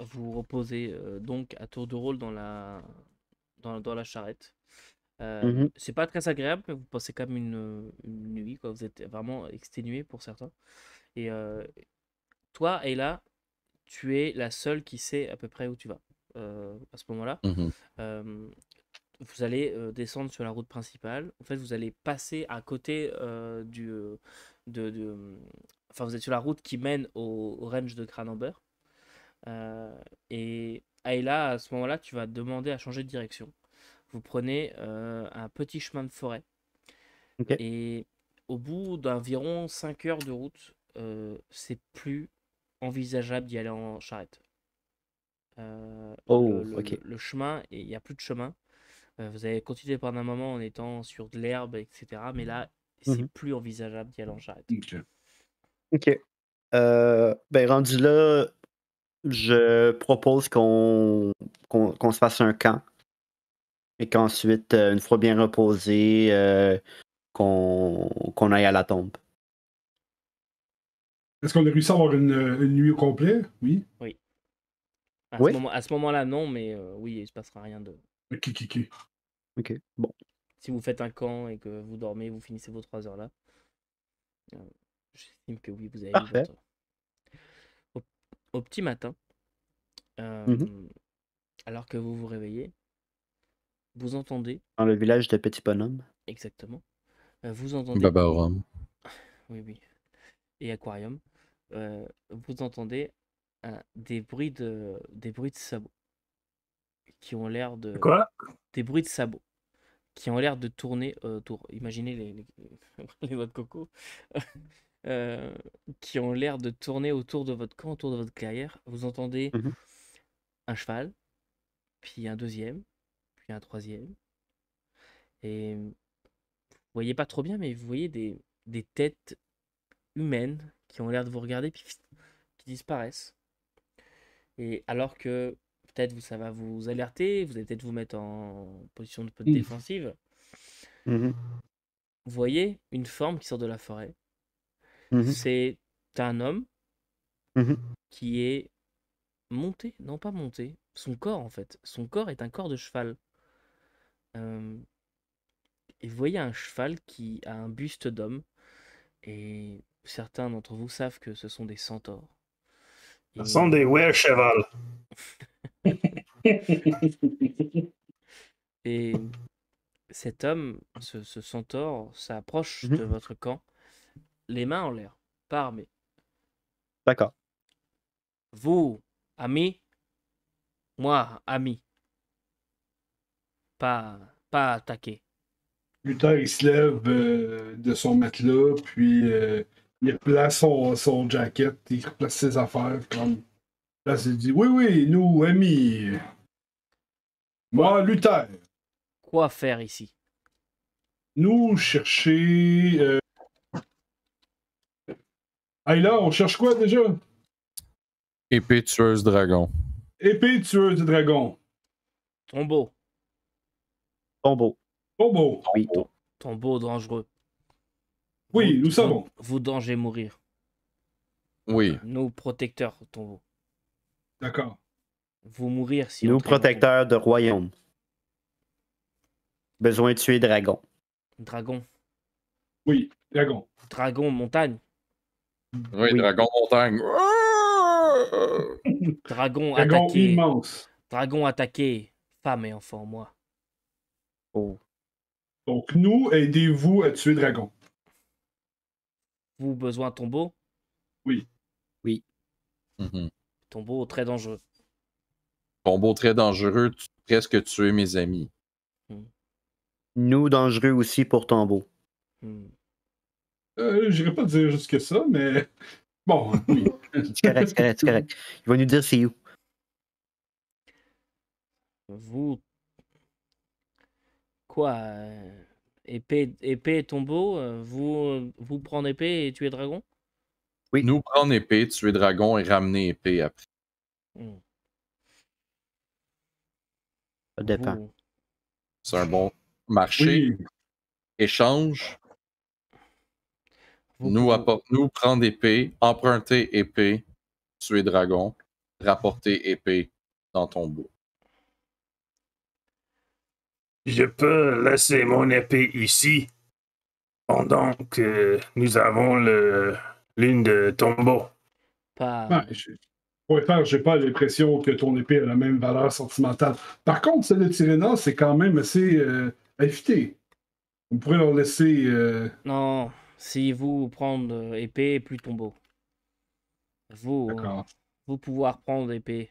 vous reposez euh, donc à tour de rôle dans la, dans, dans la charrette. Euh, mm-hmm. C'est pas très agréable, mais vous passez quand même une, nuit, quoi. vous êtes vraiment exténué pour certains. Et toi, là tu es la seule qui sait à peu près où tu vas à ce moment-là. Mm-hmm. vous allez descendre sur la route principale. En fait, vous allez passer à côté du, de, de, enfin vous êtes sur la route qui mène au, range de Cranamber. Euh, ah, et là à ce moment-là, tu vas demander à changer de direction. Vous prenez euh, un petit chemin de forêt. Et au bout d'environ 5 heures de route, euh, c'est plus envisageable d'y aller en charrette. oh, le, le, chemin, il n'y a plus de chemin. vous avez continué pendant un moment en étant sur de l'herbe, etc. Mais là, mm-hmm. c'est mm-hmm. plus envisageable d'y aller en charrette. OK. Euh, ben, rendu là, je propose qu'on qu se fasse un camp. Et qu'ensuite, euh, une fois bien reposé, euh, qu'on aille à la tombe. Est-ce qu'on a réussi à avoir une, nuit au complet? Oui. Oui. À ce moment-là, non, mais oui, il ne se passera rien de. Ok, ok, ok. Ok, bon. Si vous faites un camp et que vous dormez, vous finissez vos trois heures là. J'estime que oui, vous avez vu. au, petit matin, mmh alors que vous vous réveillez, vous entendez. Dans le village des petits bonhommes. Exactement. vous entendez. Baba (laughs) Oui, oui. Et Aquarium. vous entendez des bruits de des bruits de sabots qui ont l'air de quoi des bruits de sabots qui ont l'air de tourner autour. Imaginez les, les, (laughs) les de coco (laughs) Euh, qui ont l'air de tourner autour de votre camp, autour de votre carrière. Vous entendez mmh un cheval, puis un deuxième, puis un troisième. Et vous voyez pas trop bien, mais vous voyez des, têtes humaines qui ont l'air de vous regarder, puis qui disparaissent. Et alors que peut-être ça va vous alerter, vous allez peut-être vous mettre en position de peu mmh. défensive. Mmh vous voyez une forme qui sort de la forêt, Mmh C'est un homme mmh qui est monté, non pas monté, son corps en fait. Son corps est un corps de cheval. et vous voyez un cheval qui a un buste d'homme. Et certains d'entre vous savent que ce sont des centaures. Ce sont des were-cheval. (laughs) et cet homme, ce, centaure, s'approche mmh de votre camp les mains en l'air, pas armées. D'accord. Vous, ami, moi, ami. Pas, pas attaqué. Luther, il se lève euh, de son matelas, puis euh, il place son, jacket, il place ses affaires. Comme... Là, dit Oui, oui, nous, amis. Moi, Luther. Quoi faire ici Nous chercher euh, Hey là, on cherche quoi déjà? Épée tueuse dragon. Épée tueuse dragon. Tombeau. Tombeau. Tombeau. Tombeau dangereux. Oui, nous savons. Vous danger mourir. Oui. Nous protecteurs, tombeau. D'accord. Vous mourir si. Nous protecteurs de royaume. Besoin de tuer dragon. Dragon. Oui, dragon. Dragon montagne. Oui, dragon montagne. (laughs) dragon, attaqué. Dragon attaqué. Femme et enfant, moi. Oh. Donc, nous, aidez-vous à tuer dragon. Vous, besoin de tombeau Oui. Oui. Mhm. Tombeau très dangereux. Tombeau très dangereux, tu... presque tuer mes amis. Hmm. Nous, dangereux aussi pour tombeau. Hmm. Euh, J'irai pas dire jusque ça, mais (laughs) bon, oui. c'est correct, c'est correct, c'est correct. Il va nous dire c'est où. Vous. Quoi euh, Épée, épée et tombeau, euh, vous, vous prendre épée et tuer dragon Oui. Nous prendre épée, tuer dragon et ramener épée après. Hmm. Ça dépend. C'est un bon marché. Échange. Nous, nous prendre épée, emprunter épée, tuer dragon, rapporter épée dans ton bout. Je peux laisser mon épée ici pendant que nous avons le lune de tombeau. Pas... je... n'ai j'ai pas l'impression que ton épée a la même valeur sentimentale. Par contre, celle de Tyréna, c'est quand même assez euh, On pourrait leur laisser. Euh, non. Si vous prendre euh, épée plus tombeau. Vous, euh, vous pouvoir prendre épée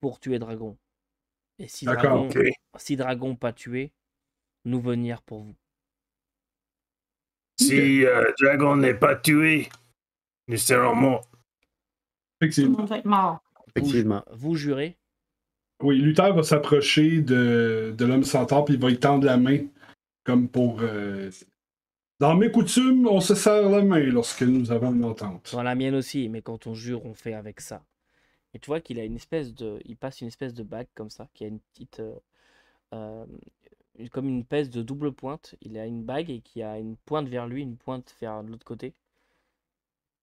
pour tuer dragon. Et si dragon, si dragon pas tué, nous venir pour vous. Si euh, dragon n'est pas tué, nous serons morts. Effectivement. Vous, jurez Oui, Luther va s'approcher de, de l'homme centaure puis il va étendre la main comme pour dans mes coutumes, on se serre la main lorsque nous avons une entente. Dans la mienne aussi, mais quand on jure, on fait avec ça. Et tu vois qu'il a une espèce de. Il passe une espèce de bague comme ça, qui a une petite. Euh, euh, comme une pèse de double pointe. Il a une bague et qui a une pointe vers lui, une pointe vers l'autre côté.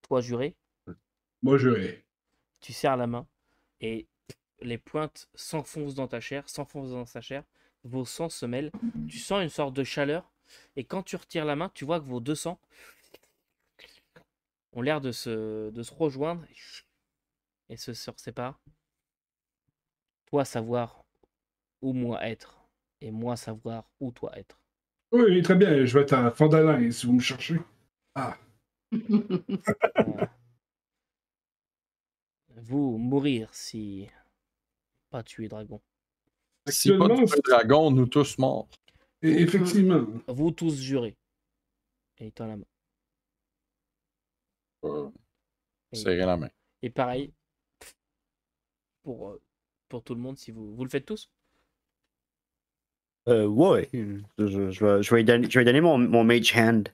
Toi juré Moi juré. Tu serres la main et les pointes s'enfoncent dans ta chair, s'enfoncent dans sa chair. Vos sangs se mêlent. Tu sens une sorte de chaleur et quand tu retires la main, tu vois que vos deux sangs ont l'air de se, rejoindre et se, se séparent. Toi savoir où moi être et moi savoir où toi être. Oui, très bien, je vais être un Fandalin si vous me cherchez. Ah. (laughs) vous mourir si pas tuer dragon. Si pas tuer dragon, nous tous morts effectivement. Vous tous jurez. Et il la main. Euh, la main. Et pareil, pour, euh, pour tout le monde, si vous, vous le faites tous euh, Ouais, je, je, je, vais, donner, je vais donner mon, mon mage hand.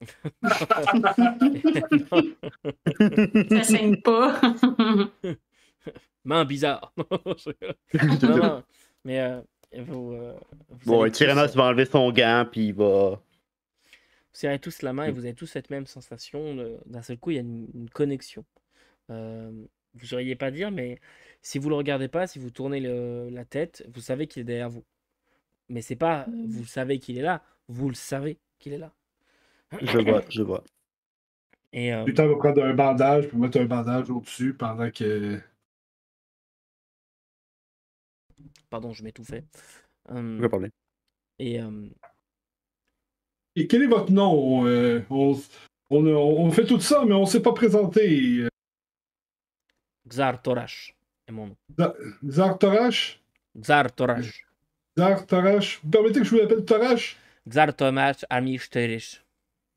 (laughs) Ça saigne pas. (laughs) main bizarre. (laughs) mais euh, vous, euh, vous bon, Tyrannos va enlever son gant, puis il va. Vous serrez tous la main et mm. vous avez tous cette même sensation. D'un seul coup, il y a une, connexion. Euh, vous n'auriez pas dire, mais si vous le regardez pas, si vous tournez la tête, vous savez qu'il est derrière vous. Mais c'est pas mm. vous savez qu'il est là, vous le savez qu'il est là. Je vois, je vois. Et, Putain, euh, vous prenez un bandage, puis mettre un bandage au-dessus pendant que. Pardon, je m'étouffais. Euh, hum, pas et, hum, et quel est votre nom euh, on, fait tout ça, mais on ne s'est pas présenté. Xar euh. Torash est mon nom. Xar Torash Xar Torash. Vous permettez que je vous appelle Torash Xar ami Ami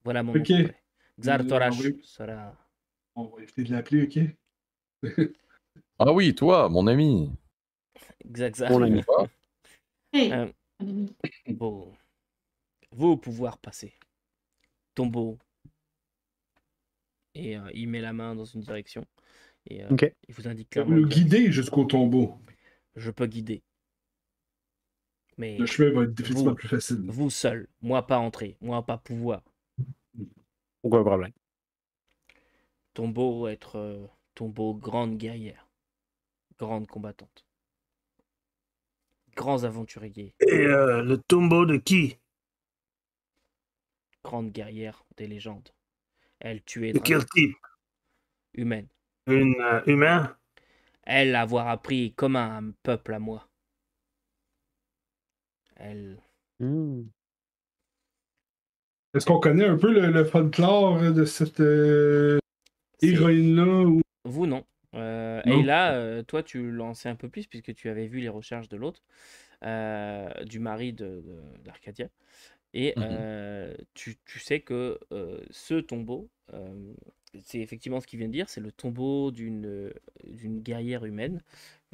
Voilà mon nom. Xar Torash sera. On va éviter de l'appeler, ok (laughs) Ah oui, toi, mon ami vous On euh, passer bon. Tombeau. Et euh, il met la main dans une direction. Et euh, il vous indique clairement. Le guider jusqu'au tombeau. Je peux guider. Mais le chemin va être définitivement vous, plus facile. Vous seul, moi pas entrer, moi pas pouvoir. Aucun problème. Tombeau être tombeau grande guerrière, grande combattante grands aventuriers. Et euh, le tombeau de qui Grande guerrière des légendes. Elle tuait. De quel Humaine. Une euh, humaine Elle avoir appris comme un peuple à moi. Elle. Hmm. Est-ce qu'on connaît un peu le, folklore de cette euh, héroïne-là Vous non. Euh, et là, euh, toi, tu lançais un peu plus puisque tu avais vu les recherches de l'autre, euh, du mari d'Arcadia. De, et mmh tu, tu, sais que ce tombeau, c'est effectivement ce qu'il vient de dire, c'est le tombeau d'une guerrière humaine,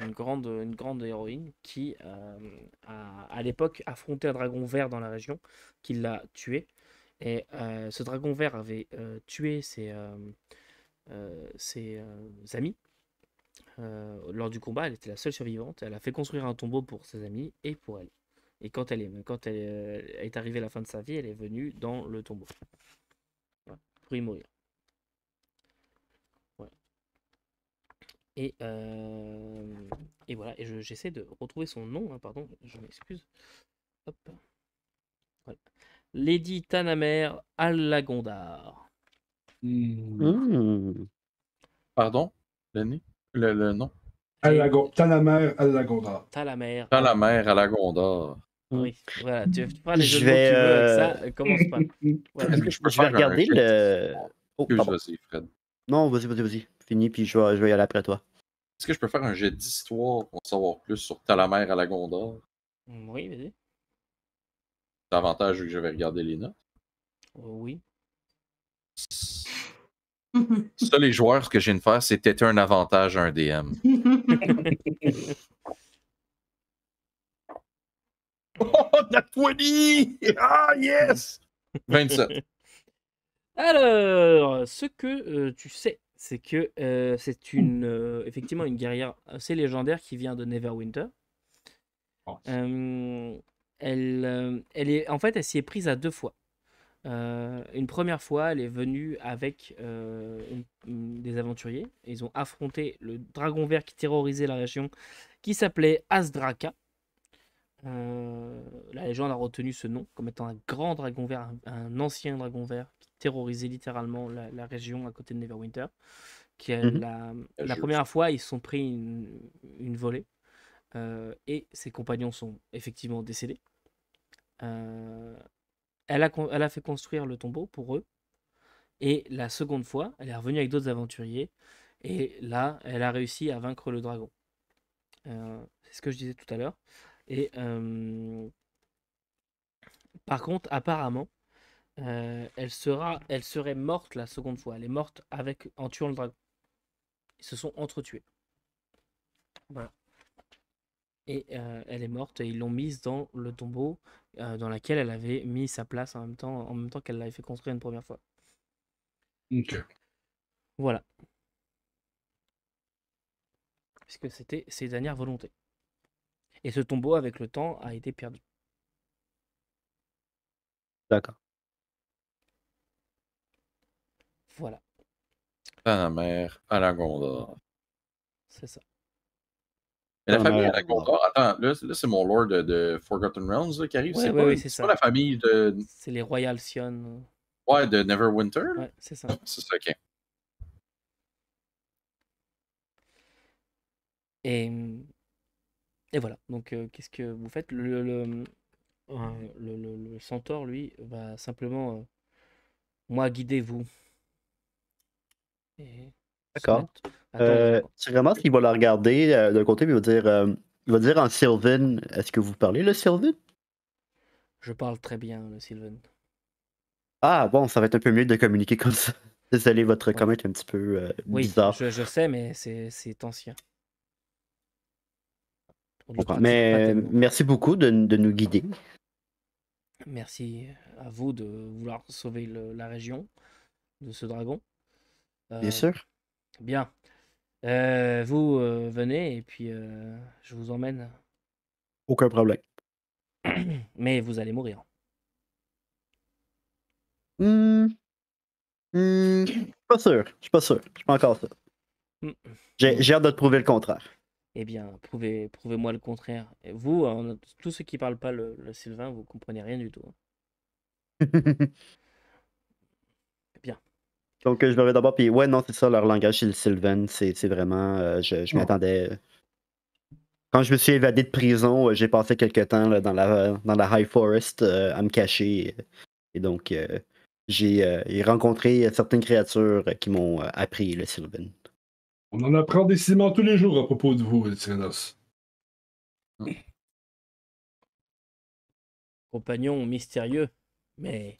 une grande, une grande héroïne qui, à l'époque, affrontait un dragon vert dans la région, qui l'a tué. Et ce dragon vert avait tué ses, ses amis euh, lors du combat, elle était la seule survivante. Elle a fait construire un tombeau pour ses amis et pour elle. Et quand elle est, quand elle euh, est arrivée à la fin de sa vie, elle est venue dans le tombeau pour y mourir. Et, euh, et voilà. Et j'essaie de retrouver son nom. Hein, pardon, je m'excuse. Lady Tanamer Alagondar. Hmm. Hmm. Pardon, l'année le, le nom? à la Talamère à la l'agonda. Ah oui, voilà. Tu, prends les je jeux vais, que tu veux euh, ça, euh, commence pas. Est-ce que je peux vais regarder le. Oh, vas-y, Fred. Non, vas-y, vas-y, vas-y. Fini, puis je vais, y aller après toi. Est-ce que je peux faire un jet d'histoire pour savoir plus sur la Gondor? Mm, oui, vas-y. davantage vu que je vais regarder les notes. Oh, oui. (laughs) Ça, les joueurs, ce que j'ai de faire, c'était un avantage à un DM. (laughs) oh, la Ah, yes! 27. Alors, ce que euh, tu sais, c'est que euh, c'est une euh, effectivement une guerrière assez légendaire qui vient de Neverwinter. Oh, elle, elle est, en fait, elle s'y est prise à deux fois. Euh, une première fois, elle est venue avec euh, des aventuriers. Ils ont affronté le dragon vert qui terrorisait la région, qui s'appelait Asdraka. Euh, la légende a retenu ce nom comme étant un grand dragon vert, un, ancien dragon vert qui terrorisait littéralement la, région à côté de Neverwinter. Mhm. la, ah, première fois, ils se sont pris une, une volée et ses compagnons sont effectivement décédés elle a, fait construire le tombeau pour eux. Et la seconde fois, elle est revenue avec d'autres aventuriers. Et là, elle a réussi à vaincre le dragon. Euh, c'est ce que je disais tout à l'heure. Et euh, par contre, apparemment, euh, elle, sera, elle serait morte la seconde fois. Elle est morte avec, en tuant le dragon. Ils se sont entretués. Voilà et elle est morte et ils l'ont mise dans le tombeau dans lequel elle avait mis sa place en même temps, temps qu'elle l'avait fait construire une première fois. Ok. Voilà. Puisque c'était ses dernières volontés. Et ce tombeau, avec le temps, a été perdu. D'accord. Voilà. À la mer, à la gondole. C'est ça. Mais la famille euh, attends, là, là c'est mon lord de, Forgotten Realms qui arrive. c'est pas, la famille de. C'est les Royal Sion. Ouais, de Neverwinter. c'est ça. (laughs) C'est ça, ok. Et, et voilà. Donc, euh, qu'est-ce que vous faites le le, le, le, centaure, lui, va simplement. Euh, moi, guidez-vous. Et D'accord. Euh, tu remarques qu'il va la regarder euh, d'un côté, mais il va dire euh, il va dire en Sylvain, est-ce que vous parlez le Sylvain Je parle très bien le Sylvain. Ah bon, ça va être un peu mieux de communiquer comme ça. (laughs) Désolé, votre comment est un petit peu euh, bizarre. Je, je sais, mais c'est ancien. Mais merci beaucoup de, de, nous guider. Merci à vous de vouloir sauver la région de ce dragon. Bien sûr. Bien. Euh, vous euh, venez et puis euh, je vous emmène. Aucun problème. (clears throat) Mais vous allez mourir. Mmh. Mmh. pas sûr. Je suis pas sûr. Je suis pas encore sûr. Mmh. J'ai hâte de te prouver le contraire. Eh bien, prouvez-moi le contraire. vous, tous ceux qui parlent pas le, le Sylvain, vous comprenez rien du tout. Hein. (laughs) Donc, euh, je me d'abord. Puis, ouais, non, c'est ça, leur langage, c'est le Sylvan. C'est vraiment. Euh, je, m'attendais. Euh, quand je me suis évadé de prison, j'ai passé quelques temps dans, la, dans la High Forest à me cacher. Et donc, j'ai rencontré certaines créatures qui m'ont appris le Sylvan. On en apprend des tous les jours à propos de vous, Eltrinos. Hum. Compagnon mystérieux, mais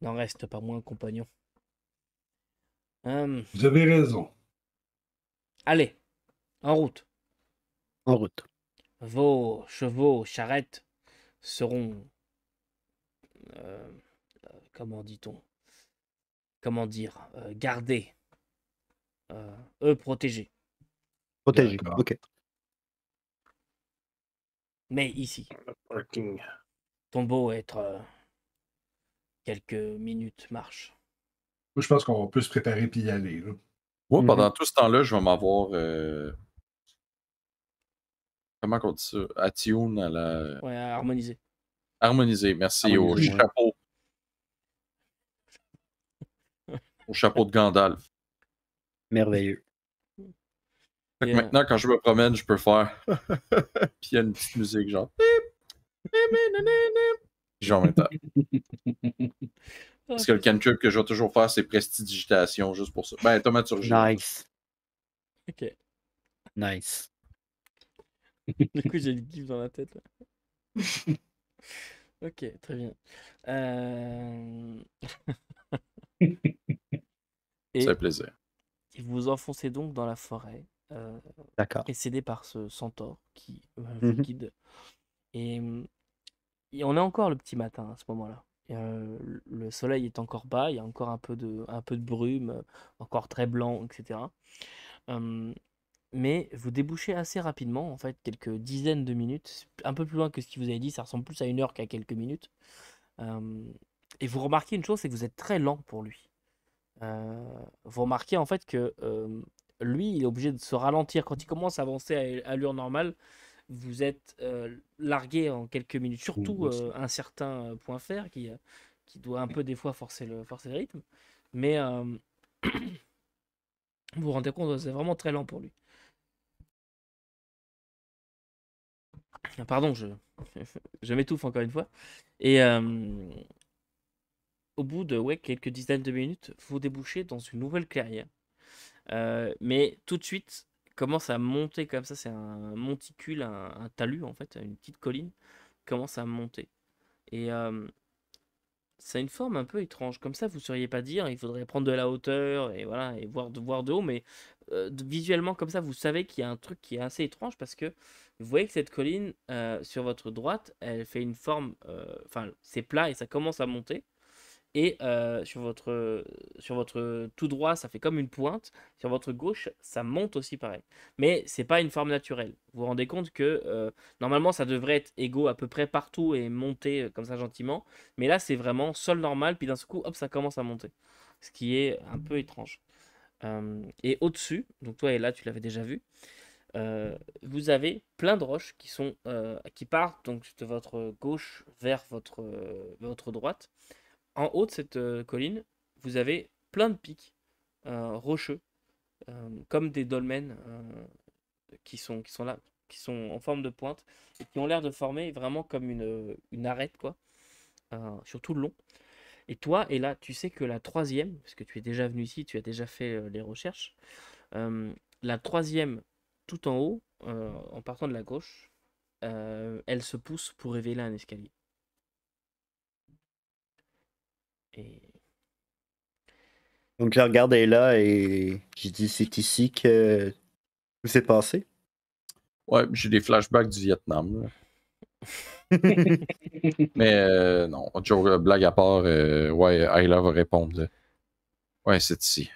n'en reste pas moins compagnon. Hum. Vous avez raison. Allez, en route. En route. Vos chevaux, charrettes seront. Euh, comment dit-on Comment dire euh, Gardés. Euh, eux protégés. Protégés, ok. Mais ici. Parking. Tombeau être quelques minutes marche. Moi, je pense qu'on va peut se préparer puis y aller. Moi, mhm. pendant tout ce temps-là, je vais m'avoir. Euh, comment on dit ça À tune, à la. Ouais, à harmoniser. Harmoniser, merci. au chapeau. au chapeau de Gandalf. Merveilleux. maintenant, quand je me promène, je peux faire. (laughs) puis il y a une petite musique genre. J'en en (laughs) Parce que le cantrip que je vais toujours faire, c'est prestidigitation, juste pour ça. Ben, Tomaturgie. Nice. Ok. Nice. du coup, j'ai le gif dans la tête. (laughs) ok, très bien. Euh... (laughs) Et... plaisir. Vous vous enfoncez donc dans la forêt, euh, précédé par ce centaure qui euh, vous mm-hmm. guide. Et hum, on est encore le petit matin à ce moment-là. Euh, le soleil est encore bas, il y a encore un peu de, brume, euh, encore très blanc, etc. mais vous débouchez assez rapidement, en fait, quelques dizaines de minutes, un peu plus loin que ce qui vous avez dit, ça ressemble plus à une heure qu'à quelques minutes. et vous remarquez une chose, c'est que vous êtes très lent pour lui. vous remarquez en fait que lui, il est obligé de se ralentir. Quand il commence à avancer à allure normale, vous êtes euh, largué en quelques minutes, surtout euh, un certain euh, point fer qui, qui doit un peu des fois forcer le, forcer le rythme. Mais (clears throat) vous vous rendez compte, c'est vraiment très lent pour lui. Ah, pardon, je, (laughs) je m'étouffe encore une fois. Et au bout de quelques dizaines de minutes, vous débouchez dans une nouvelle clairière. mais tout de suite, commence à monter comme ça. C'est un monticule, un, talus en fait, une petite colline commence à monter. Et ça a une forme un peu étrange. Comme ça, vous ne sauriez pas dire. Il faudrait prendre de la hauteur et voilà et voir de de haut. Mais visuellement comme ça, vous savez qu'il y a un truc qui est assez étrange parce que vous voyez que cette colline sur votre droite, elle fait une forme. Enfin, c'est plat et ça commence à monter. Et euh, sur, votre, euh, sur votre euh, tout droit, ça fait comme une pointe. Sur votre gauche, ça monte aussi pareil. Mais c'est pas une forme naturelle. Vous vous rendez compte que normalement, ça devrait être égaux à peu près partout et monter comme ça gentiment. Mais là, c'est vraiment sol normal, puis d'un coup, hop, ça commence à monter. Ce qui est un peu étrange. et au-dessus, donc toi et là, tu l'avais déjà vu. vous avez plein de roches qui sont qui partent donc de votre gauche vers votre, votre droite en haut de cette euh, colline, vous avez plein de pics euh, rocheux, euh, comme des dolmens qui, sont, qui sont là, qui sont en forme de pointe, et qui ont l'air de former vraiment comme une, arête, quoi, sur tout le long. Et toi, et là, tu sais que la troisième, parce que tu es déjà venu ici, tu as déjà fait les recherches, la troisième tout en haut, en partant de la gauche, elle se pousse pour révéler un escalier. Donc je regarde là et j'ai dit c'est ici que tout s'est passé. Ouais, j'ai des flashbacks du Vietnam. (laughs) Mais euh, non, toujours euh, blague à part, euh, ouais, Ayla va répondre. Ouais, c'est ici.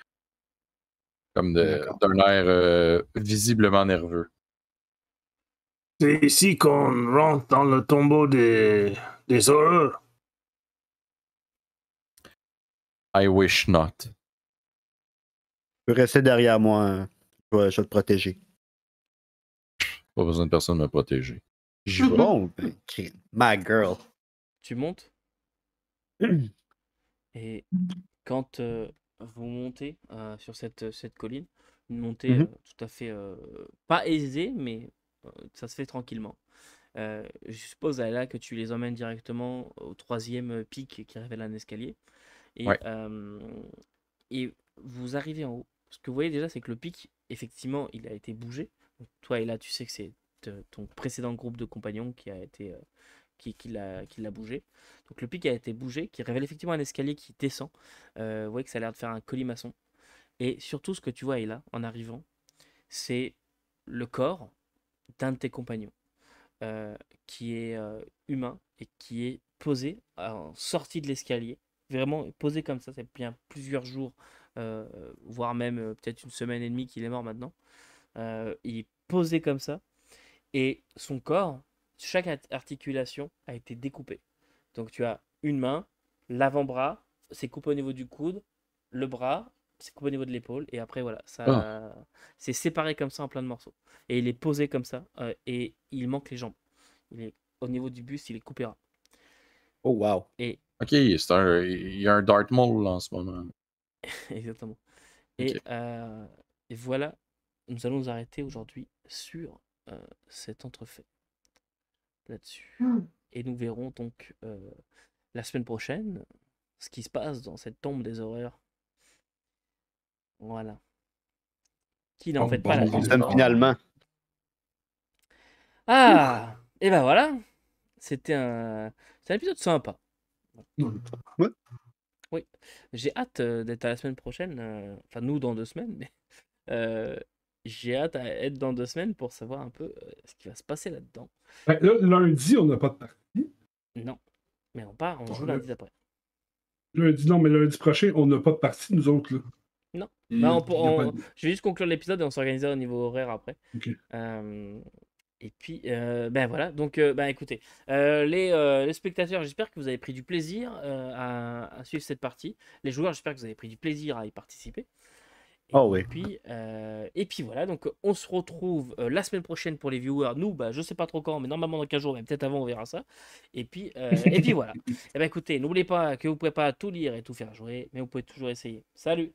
Comme d'un air visiblement nerveux. C'est ici qu'on rentre dans le tombeau des, des horreurs. I wish not. Tu peux rester derrière moi. Hein. Je, vais, te protéger. Pas besoin de personne me protéger. suis mhm. oh, bon, my girl. Tu montes (clears throat) et quand euh, vous montez euh, sur cette, euh, cette colline, une montée mhm. tout à fait pas aisée, mais ça se fait tranquillement. je suppose là que tu les emmènes directement au troisième pic qui révèle un escalier. Et, et vous arrivez en haut. Ce que vous voyez déjà, c'est que le pic, effectivement, il a été bougé. toi et là, tu sais que c'est ton précédent groupe de compagnons qui a été euh, qui qui, qui l'a bougé. Donc le pic a été bougé, qui révèle effectivement un escalier qui descend. Euh, vous voyez que ça a l'air de faire un colimaçon. Et surtout, ce que tu vois, et là, en arrivant, c'est le corps d'un de tes compagnons euh, qui est humain et qui est posé en sortie de l'escalier vraiment posé comme ça, c'est bien plusieurs jours, euh, voire même euh, peut-être une semaine et demie qu'il est mort maintenant. Euh, il est posé comme ça. Et son corps, chaque articulation a été découpée. Donc tu as une main, l'avant-bras, c'est coupé au niveau du coude, le bras, c'est coupé au niveau de l'épaule, et après voilà, ça, ah. c'est séparé comme ça en plein de morceaux. Et il est posé comme ça, et il manque les jambes. Il est au niveau du buste, il est coupé. Oh wow. Et Ok, c'est il y a un Darth Maul en ce moment. (laughs) Exactement. Et, voilà, nous allons nous arrêter aujourd'hui sur cet entrefait là-dessus. Mmh. Et nous verrons donc la semaine prochaine ce qui se passe dans cette tombe des horreurs. Voilà. Qui n'a en fait pas la bon, finalement. Ah, et ben voilà. C'était un, un épisode sympa. Oui, j'ai hâte euh, d'être à la semaine prochaine, euh, enfin nous dans deux semaines, mais (laughs) euh, j'ai hâte d'être dans deux semaines pour savoir un peu ce qui va se passer là-dedans. lundi, on n'a pas de partie. Non, mais on part, on joue lundi d'après. Lundi, non, mais lundi prochain, on n'a pas de partie, nous autres. Là. Non, non bah, je vais juste conclure l'épisode et on s'organisera au niveau horaire après. Ok. Et puis, euh, ben voilà, donc euh, ben écoutez, euh, les, spectateurs, j'espère que vous avez pris du plaisir à, suivre cette partie. Les joueurs, j'espère que vous avez pris du plaisir à y participer. Et oh oui. Puis, et puis voilà, donc on se retrouve la semaine prochaine pour les viewers. Nous, bah, je sais pas trop quand, mais normalement dans 15 jours, mais peut-être avant, on verra ça. Et puis, et puis voilà. (laughs) Et eh ben écoutez, n'oubliez pas que vous pouvez pas tout lire et tout faire jouer, mais vous pouvez toujours essayer. Salut